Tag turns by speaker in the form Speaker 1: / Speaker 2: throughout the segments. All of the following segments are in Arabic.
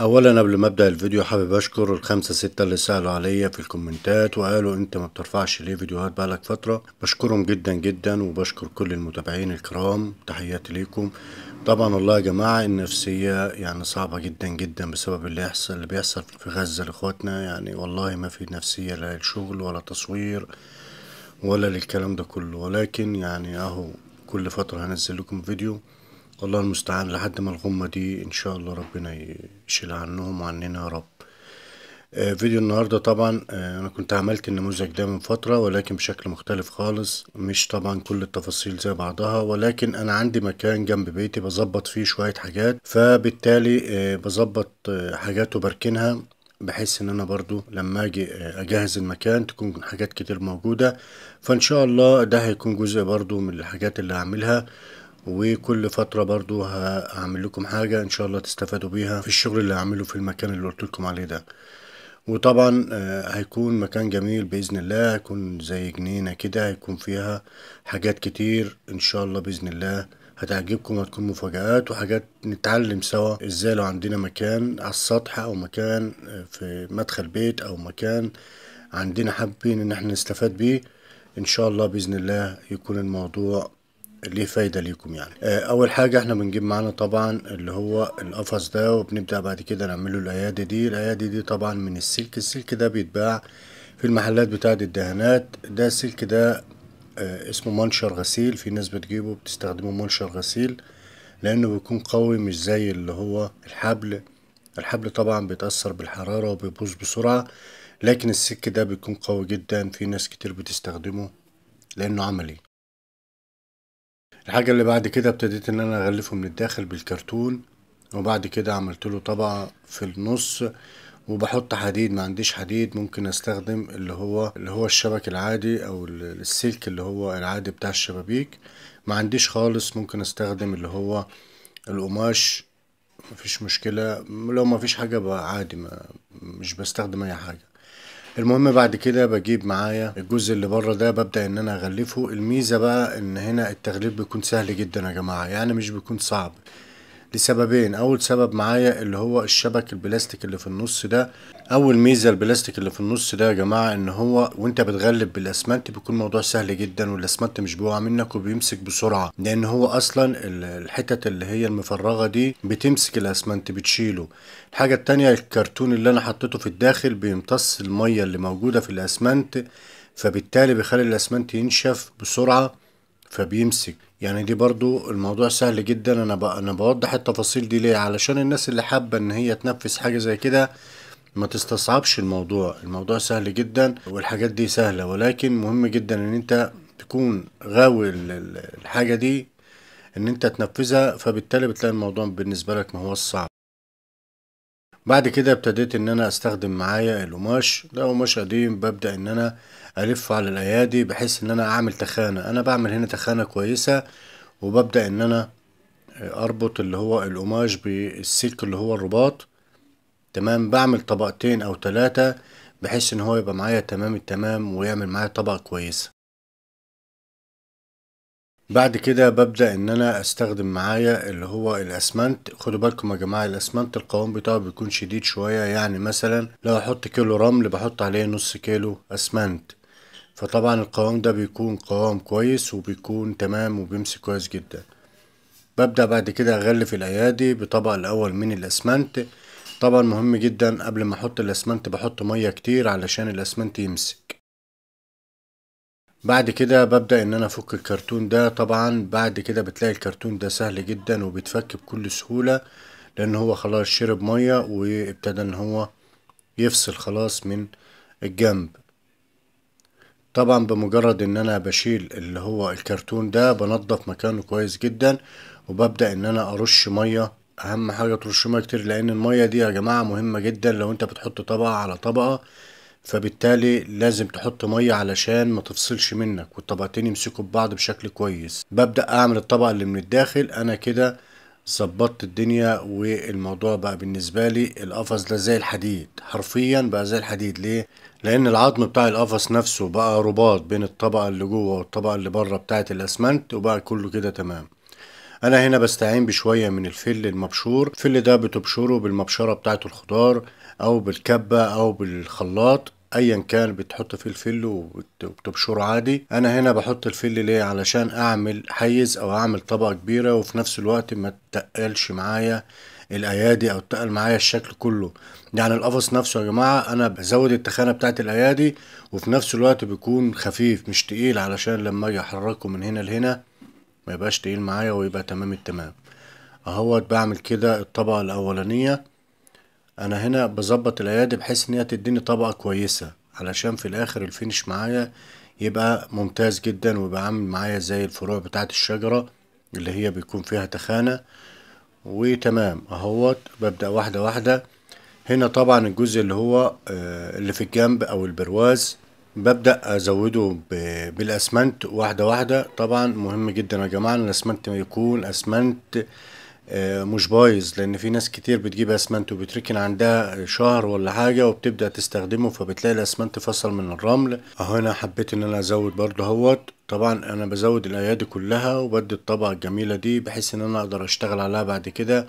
Speaker 1: اولا قبل ما ابدا الفيديو حابب اشكر الخمسة ستة اللي سألوا عليا في الكومنتات وقالوا انت ما بترفعش ليه فيديوهات بقالك فترة بشكرهم جدا جدا وبشكر كل المتابعين الكرام تحياتي ليكم طبعا والله يا جماعة النفسية يعني صعبة جدا جدا بسبب اللي يحصل اللي بيحصل في غزة لاخواتنا يعني والله ما في نفسية لا للشغل ولا تصوير ولا للكلام ده كله ولكن يعني اهو كل فترة هنزل لكم فيديو الله المستعان لحد ما الغمة دي إن شاء الله ربنا يشيل عنهم وعننا يا رب آه، فيديو النهاردة طبعا آه، أنا كنت عملت النموذج ده من فترة ولكن بشكل مختلف خالص مش طبعا كل التفاصيل زي بعضها ولكن أنا عندي مكان جنب بيتي بظبط فيه شوية حاجات فبالتالي آه، بظبط حاجات وبركنها بحيث ان انا برضو لما اجي اجهز المكان تكون حاجات كتير موجودة فان شاء الله ده هيكون جزء برضو من الحاجات اللي هعملها وكل فتره برضو هعمل لكم حاجه ان شاء الله تستفادوا بيها في الشغل اللي هعمله في المكان اللي قلت لكم عليه ده وطبعا آه، هيكون مكان جميل باذن الله هيكون زي جنينه كده هيكون فيها حاجات كتير ان شاء الله باذن الله هتعجبكم وهتكون مفاجآت وحاجات نتعلم سوا ازاي لو عندنا مكان على السطح او مكان آه، في مدخل بيت او مكان عندنا حابين ان احنا نستفاد بيه ان شاء الله باذن الله يكون الموضوع ليه فايدة ليكم يعني آه، أول حاجة احنا بنجيب معانا طبعا اللي هو القفص ده وبنبدأ بعد كده نعمله الأيادي دي الأيادي دي طبعا من السلك السلك ده بيتباع في المحلات بتاعة الدهانات ده السلك ده آه، اسمه منشر غسيل في ناس بتجيبه بتستخدمه منشر غسيل لأنه بيكون قوي مش زي اللي هو الحبل الحبل طبعا بيتأثر بالحرارة وبيبوظ بسرعة لكن السلك ده بيكون قوي جدا في ناس كتير بتستخدمه لأنه عملي الحاجة اللي بعد كده ابتديت ان انا اغلفه من الداخل بالكرتون وبعد كده عملت له طبقة في النص وبحط حديد ما عنديش حديد ممكن استخدم اللي هو اللي هو الشبك العادي او السلك اللي هو العادي بتاع الشبابيك ما عنديش خالص ممكن استخدم اللي هو القماش مفيش مشكلة لو مفيش حاجة بقى عادي ما مش بستخدم اي حاجة المهم بعد كده بجيب معايا الجزء اللي بره ده ببدا ان انا اغلفه الميزه بقى ان هنا التغليف بيكون سهل جدا يا جماعه يعني مش بيكون صعب لسببين اول سبب معايا اللي هو الشبك البلاستيك اللي في النص ده اول ميزه البلاستيك اللي في النص ده يا جماعه ان هو وانت بتغلب بالاسمنت بيكون موضوع سهل جدا والاسمنت مش بيقع منك وبيمسك بسرعه لان هو اصلا الحتت اللي هي المفرغه دي بتمسك الاسمنت بتشيله الحاجه التانية الكرتون اللي انا حطيته في الداخل بيمتص الميه اللي موجوده في الاسمنت فبالتالي بيخلي الاسمنت ينشف بسرعه فبيمسك يعني دي برضو الموضوع سهل جدا انا انا بوضح التفاصيل دي ليه علشان الناس اللي حابه ان هي تنفذ حاجه زي كده ما تستصعبش الموضوع الموضوع سهل جدا والحاجات دي سهله ولكن مهم جدا ان انت تكون غاوي الحاجه دي ان انت تنفذها فبالتالي بتلاقي الموضوع بالنسبه لك ما هو صعب بعد كده ابتديت ان انا استخدم معايا القماش ده قماش قديم ببدأ ان انا الفه على الايادي بحيث ان انا اعمل تخانة انا بعمل هنا تخانة كويسة وببدأ ان انا اربط اللي هو القماش بالسلك اللي هو الرباط تمام بعمل طبقتين او ثلاثة بحيث ان هو يبقى معايا تمام التمام ويعمل معايا طبقة كويسة بعد كده ببدأ ان انا استخدم معايا اللي هو الاسمنت خدوا بالكم يا جماعة الاسمنت القوام بتاعه بيكون شديد شوية يعني مثلا لو احط كيلو رمل بحط عليه نص كيلو اسمنت فطبعا القوام ده بيكون قوام كويس وبيكون تمام وبيمسك كويس جدا ببدأ بعد كده اغلف الايادي بطبق الاول من الاسمنت طبعا مهم جدا قبل ما احط الاسمنت بحط مية كتير علشان الاسمنت يمسك بعد كده ببدأ ان انا افك الكرتون ده طبعا بعد كده بتلاقي الكرتون ده سهل جدا وبيتفك بكل سهولة لان هو خلاص شرب مية وابتدى ان هو يفصل خلاص من الجنب طبعا بمجرد ان انا بشيل اللي هو الكرتون ده بنضف مكانه كويس جدا وببدأ ان انا ارش مية اهم حاجة ترش مية كتير لان المية دي يا جماعة مهمة جدا لو انت بتحط طبقة على طبقة فبالتالي لازم تحط ميه علشان ما تفصلش منك والطبقتين يمسكوا ببعض بشكل كويس ببدا اعمل الطبقه اللي من الداخل انا كده ظبطت الدنيا والموضوع بقى بالنسبه لي القفص ده زي الحديد حرفيا بقى زي الحديد ليه لان العظم بتاع القفص نفسه بقى رباط بين الطبقه اللي جوه والطبقه اللي بره بتاعه الاسمنت وبقى كله كده تمام انا هنا بستعين بشويه من الفل المبشور الفل ده بتبشره بالمبشره بتاعه الخضار او بالكبه او بالخلاط ايا كان بتحط فيه الفل وبتبشره عادي انا هنا بحط الفل ليه علشان اعمل حيز او اعمل طبقه كبيره وفي نفس الوقت ما تقلش معايا الايادي او تقل معايا الشكل كله يعني القفص نفسه يا جماعه انا بزود التخانه بتاعت الايادي وفي نفس الوقت بيكون خفيف مش تقيل علشان لما اجي احركه من هنا لهنا ما يبقاش تقيل معايا ويبقى تمام التمام اهوت بعمل كده الطبقه الاولانيه انا هنا بظبط الايادي بحيث ان هي تديني طبقه كويسه علشان في الاخر الفينش معايا يبقى ممتاز جدا ويبقى عامل معايا زي الفروع بتاعه الشجره اللي هي بيكون فيها تخانه وتمام اهوت ببدا واحده واحده هنا طبعا الجزء اللي هو آه، اللي في الجنب او البرواز ببدا ازوده بالاسمنت واحده واحده طبعا مهم جدا يا جماعه الاسمنت يكون اسمنت آه، مش بايظ لان في ناس كتير بتجيب اسمنت وبتركن عندها شهر ولا حاجه وبتبدا تستخدمه فبتلاقي الاسمنت فصل من الرمل اهو انا حبيت ان انا ازود برضو اهوت طبعا انا بزود الايادي كلها وبدي الطبقه الجميله دي بحيث ان انا اقدر اشتغل عليها بعد كده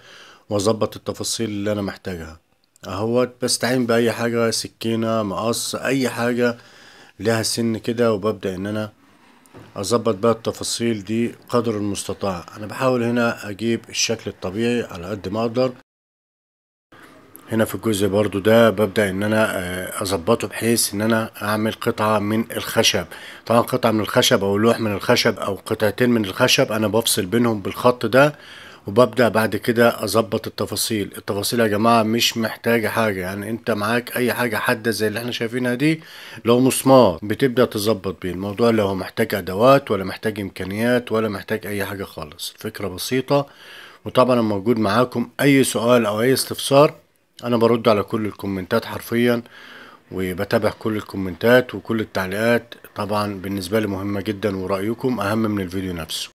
Speaker 1: واظبط التفاصيل اللي انا محتاجها اهوت بستعين باي حاجه سكينه مقص اي حاجه لها سن كده وببدا ان انا اظبط بقى التفاصيل دي قدر المستطاع انا بحاول هنا اجيب الشكل الطبيعي على قد ما اقدر هنا في الجزء برضو ده ببدأ ان انا آه، اظبطه بحيث ان انا اعمل قطعة من الخشب طبعا قطعة من الخشب او لوح من الخشب او قطعتين من الخشب انا بفصل بينهم بالخط ده وببدأ بعد كده أظبط التفاصيل التفاصيل يا جماعة مش محتاجة حاجة يعني أنت معاك أي حاجة حادة زي اللي احنا شايفينها دي لو مسمار بتبدأ تظبط بيه الموضوع لا هو محتاج أدوات ولا محتاج إمكانيات ولا محتاج أي حاجة خالص الفكرة بسيطة وطبعا أنا موجود معاكم أي سؤال أو أي استفسار أنا برد على كل الكومنتات حرفيا وبتابع كل الكومنتات وكل التعليقات طبعا بالنسبة لي مهمة جدا ورأيكم أهم من الفيديو نفسه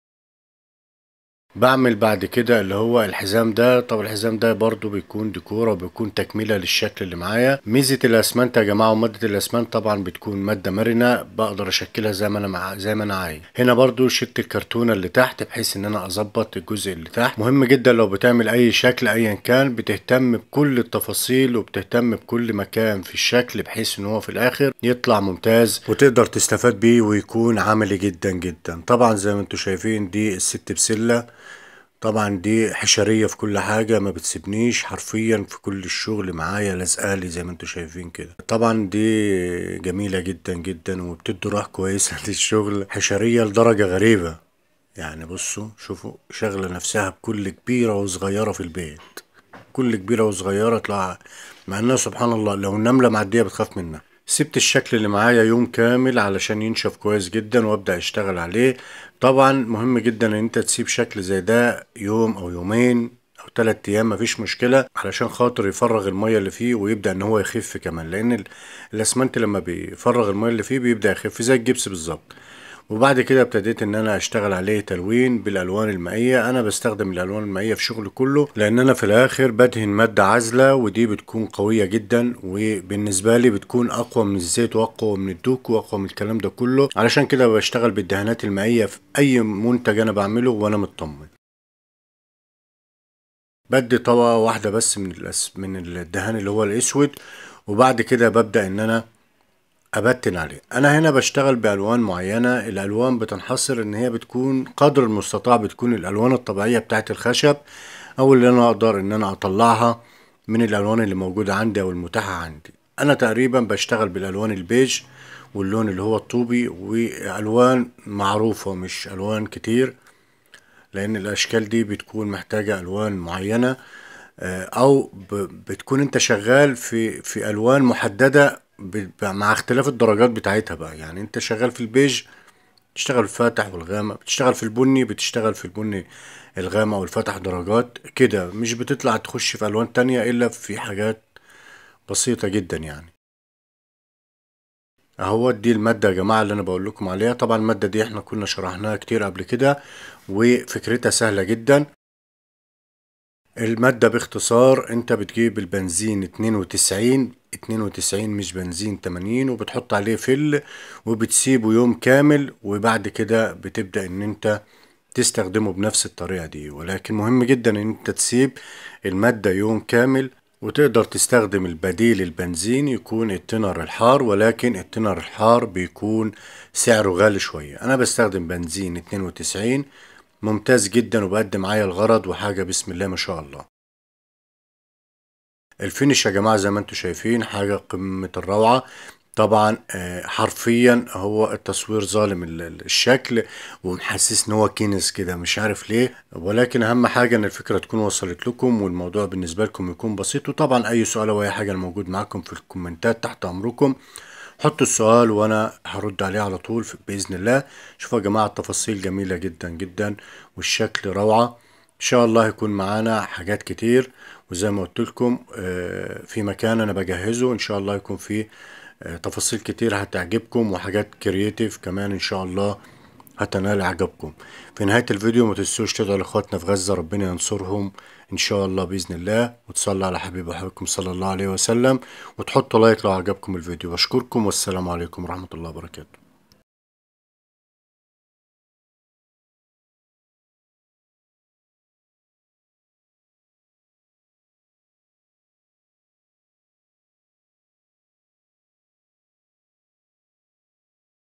Speaker 1: بعمل بعد كده اللي هو الحزام ده طب الحزام ده برضو بيكون ديكورة وبيكون تكملة للشكل اللي معايا ميزة الاسمنت يا جماعة ومادة الاسمنت طبعا بتكون مادة مرنة بقدر اشكلها زي ما انا مع... زي ما انا عايز هنا برضو شلت الكرتونة اللي تحت بحيث ان انا اظبط الجزء اللي تحت مهم جدا لو بتعمل اي شكل ايا كان بتهتم بكل التفاصيل وبتهتم بكل مكان في الشكل بحيث ان هو في الاخر يطلع ممتاز وتقدر تستفاد بيه ويكون عملي جدا جدا طبعا زي ما انتم شايفين دي الست بسلة طبعا دي حشرية في كل حاجة ما بتسيبنيش حرفيا في كل الشغل معايا لازقالي زي ما انتم شايفين كده طبعا دي جميلة جدا جدا وبتدي روح كويسة للشغل حشرية لدرجة غريبة يعني بصوا شوفوا شغلة نفسها بكل كبيرة وصغيرة في البيت كل كبيرة وصغيرة تلاقي مع انها سبحان الله لو النملة معدية بتخاف منها سبت الشكل اللي معايا يوم كامل علشان ينشف كويس جدا وابدأ اشتغل عليه طبعا مهم جدا ان انت تسيب شكل زي ده يوم او يومين او تلات ايام مفيش مشكله علشان خاطر يفرغ الميه اللي فيه ويبدا ان هو يخف كمان لان الاسمنت لما بيفرغ الميه اللي فيه بيبدا يخف زي الجبس بالظبط وبعد كده ابتديت ان انا اشتغل عليه تلوين بالالوان المائيه انا بستخدم الالوان المائيه في شغلي كله لان انا في الاخر بدهن ماده عازله ودي بتكون قويه جدا وبالنسبه لي بتكون اقوى من الزيت واقوى من الدوك واقوى من الكلام ده كله علشان كده بشتغل بالدهانات المائيه في اي منتج انا بعمله وانا مطمن بدي طبقه واحده بس من من الدهان اللي هو الاسود وبعد كده ببدا ان انا ابتن عليه انا هنا بشتغل بالوان معينه الالوان بتنحصر ان هي بتكون قدر المستطاع بتكون الالوان الطبيعيه بتاعت الخشب او اللي انا اقدر ان انا اطلعها من الالوان اللي موجوده عندي او المتاحه عندي انا تقريبا بشتغل بالالوان البيج واللون اللي هو الطوبي والوان معروفه مش الوان كتير لان الاشكال دي بتكون محتاجه الوان معينه آه، او بتكون انت شغال في في الوان محدده مع اختلاف الدرجات بتاعتها بقى يعني انت شغال في البيج بتشتغل الفاتح والغامق بتشتغل في البني بتشتغل في البني الغامق والفاتح درجات كده مش بتطلع تخش في الوان تانية الا في حاجات بسيطة جدا يعني اهو دي المادة يا جماعة اللي انا بقول لكم عليها طبعا المادة دي احنا كنا شرحناها كتير قبل كده وفكرتها سهلة جدا المادة باختصار انت بتجيب البنزين 92 92 مش بنزين 80 وبتحط عليه فل وبتسيبه يوم كامل وبعد كده بتبدأ ان انت تستخدمه بنفس الطريقة دي ولكن مهم جدا ان انت تسيب المادة يوم كامل وتقدر تستخدم البديل البنزين يكون التنر الحار ولكن التنر الحار بيكون سعره غالي شوية انا بستخدم بنزين 92 ممتاز جدا وبقدم معايا الغرض وحاجة بسم الله ما شاء الله الفينش يا جماعة زي ما انتم شايفين حاجة قمة الروعة طبعا آه، حرفيا هو التصوير ظالم الشكل ومحسس ان هو كنز كده مش عارف ليه ولكن اهم حاجه ان الفكره تكون وصلت لكم والموضوع بالنسبه لكم يكون بسيط وطبعا اي سؤال او اي حاجه موجود معاكم في الكومنتات تحت امركم حطوا السؤال وانا هرد عليه على طول باذن الله شوفوا يا جماعه التفاصيل جميله جدا جدا والشكل روعه ان شاء الله يكون معانا حاجات كتير وزي ما قلت لكم آه، في مكان انا بجهزه ان شاء الله يكون فيه آه، تفاصيل كتير هتعجبكم وحاجات كرييتيف كمان ان شاء الله هتنال اعجابكم في نهايه الفيديو ما تنسوش تدعوا لاخواتنا في غزه ربنا ينصرهم ان شاء الله باذن الله وتصلى على حبيب وحبيبكم صلى الله عليه وسلم وتحطوا لايك لو عجبكم الفيديو بشكركم والسلام عليكم ورحمه الله وبركاته